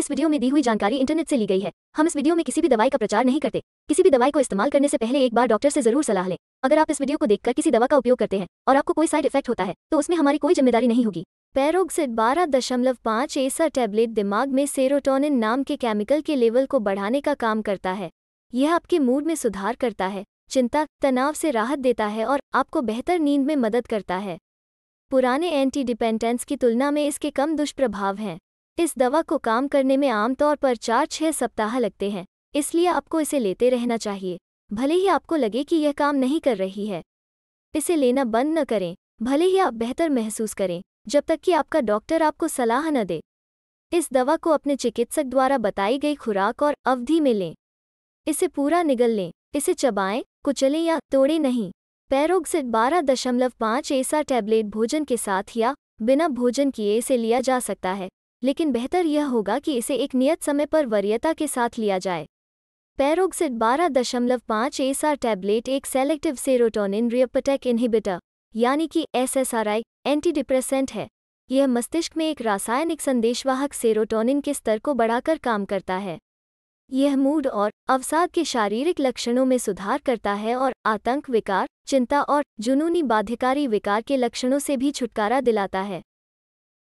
इस वीडियो में दी हुई जानकारी इंटरनेट से ली गई है हम इस वीडियो में किसी भी दवाई का प्रचार नहीं करते किसी भी दवाई को इस्तेमाल करने से पहले एक बार डॉक्टर से जरूर सलाह लें अगर आप इस वीडियो को देखकर किसी दवा का उपयोग करते हैं और आपको कोई साइड इफेक्ट होता है तो उसमें हमारी कोई जिम्मेदारी नहीं होगी पैरोक्सिड बारह दशमलव पाँच एसर टैबलेट दिमाग में सेरोटोनिन नाम के केमिकल के लेवल को बढ़ाने का काम करता है यह आपके मूड में सुधार करता है चिंता तनाव से राहत देता है और आपको बेहतर नींद में मदद करता है पुराने एंटी डिपेंडेंस की तुलना में इसके कम दुष्प्रभाव हैं इस दवा को काम करने में आमतौर पर चार छह सप्ताह लगते हैं इसलिए आपको इसे लेते रहना चाहिए भले ही आपको लगे कि यह काम नहीं कर रही है इसे लेना बंद न करें भले ही आप बेहतर महसूस करें जब तक कि आपका डॉक्टर आपको सलाह न दे इस दवा को अपने चिकित्सक द्वारा बताई गई खुराक और अवधि में लें इसे पूरा निगल लें इसे चबाएं कुचलें या तोड़े नहीं पैरोग्सिड बारह दशमलव पाँच ऐसा टैबलेट भोजन के साथ या बिना भोजन किए इसे लिया जा सकता है लेकिन बेहतर यह होगा कि इसे एक नियत समय पर वरीयता के साथ लिया जाए पैरोक्सिड बारह दशमलव पाँच एसआर टैबलेट एक सेलेक्टिव सेरोटोनिन रियपटेक इनहिबिटर यानी कि एसएसआरआई एंटीडिप्रेसेंट आई है यह मस्तिष्क में एक रासायनिक संदेशवाहक सेरोटोनिन के स्तर को बढ़ाकर काम करता है यह मूड और अवसाद के शारीरिक लक्षणों में सुधार करता है और आतंक विकार चिंता और जुनूनी बाध्यकारी विकार के लक्षणों से भी छुटकारा दिलाता है